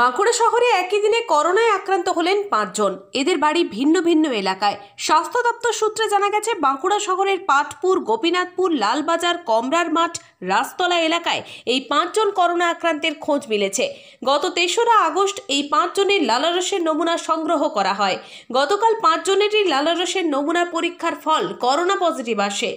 বাঁকুড়া শহরে একই দিনে করোনায় আক্রান্ত হলেন পাঁচজন এদের বাড়ি ভিন্ন ভিন্ন এলাকায় স্বাস্থ্য দপ্তর সূত্রে জানা গেছে বাঁকুড়া শহরের পাটপুর গোপীনাথপুর লালবাজার কমরার মাঠ রাজতলা এলাকায় এই পাঁচজন করোনা আক্রান্তের খোঁজ মিলেছে গত তেসরা আগস্ট এই পাঁচজনের লালারসের নমুনা সংগ্রহ করা হয় গতকাল পাঁচজনেরই লালারসের নমুনা পরীক্ষার ফল করোনা পজিটিভ আসে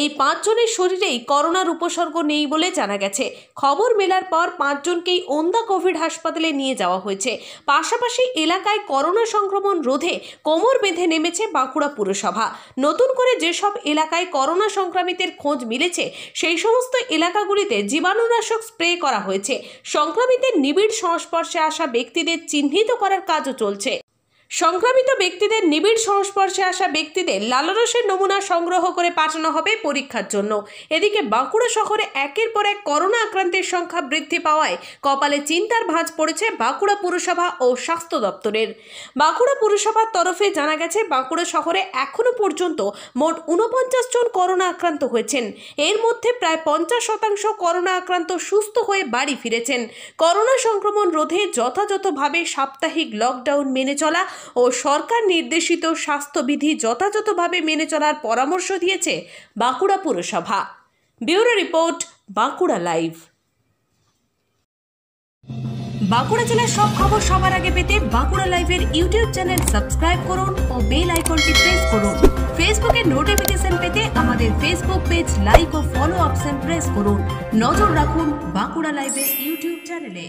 এই পাঁচজনের শরীরেই করোনার উপসর্গ নেই বলে জানা গেছে খবর মেলার পর পাঁচজনকেই ওন্দা কোভিড হাসপাতালে নিয়ে যাওয়া হয়েছে পাশাপাশি এলাকায় করোনা সংক্রমণ রোধে কোমর বেঁধে নেমেছে বাঁকুড়া পুরসভা নতুন করে যেসব এলাকায় করোনা সংক্রামিতের খোঁজ মিলেছে সেই সমস্ত এলাকাগুলিতে জীবাণুনাশক স্প্রে করা হয়েছে সংক্রামিতের নিবিড় সংস্পর্শে আসা ব্যক্তিদের চিহ্নিত করার কাজও চলছে সংক্রামিত ব্যক্তিদের নিবিড় সংস্পর্শে আসা ব্যক্তিদের লালারসের নমুনা সংগ্রহ করে পাঠানো হবে পরীক্ষার জন্য এদিকে বাঁকুড়া শহরে একের পর এক করোনা আক্রান্তের সংখ্যা বৃদ্ধি পাওয়ায় কপালে চিন্তার ভাঁজ পড়েছে বাঁকুড়া পুরসভা ও স্বাস্থ্য দপ্তরের বাঁকুড়া পুরসভার তরফে জানা গেছে বাঁকুড়া শহরে এখনও পর্যন্ত মোট উনপঞ্চাশ জন করোনা আক্রান্ত হয়েছেন এর মধ্যে প্রায় পঞ্চাশ শতাংশ করোনা আক্রান্ত সুস্থ হয়ে বাড়ি ফিরেছেন করোনা সংক্রমণ রোধে যথাযথভাবে সাপ্তাহিক লকডাউন মেনে চলা ও সরকার নির্দেশিত স্বাস্থ্যবিধি যথাযথভাবে মেনে চলার পরামর্শ দিয়েছে বাঁকুড়া পুরসভা bureau report Bankura live Bankura জেলার সব খবর সবার আগে পেতে বাঁকুড়া লাইভের ইউটিউব চ্যানেল সাবস্ক্রাইব করুন ও বেল আইকনটি প্রেস করুন ফেসবুকের নোটিফিকেশন পেতে আমাদের ফেসবুক পেজ লাইক ও ফলো অপশন প্রেস করুন নজর রাখুন বাঁকুড়া লাইভের ইউটিউব চ্যানেলে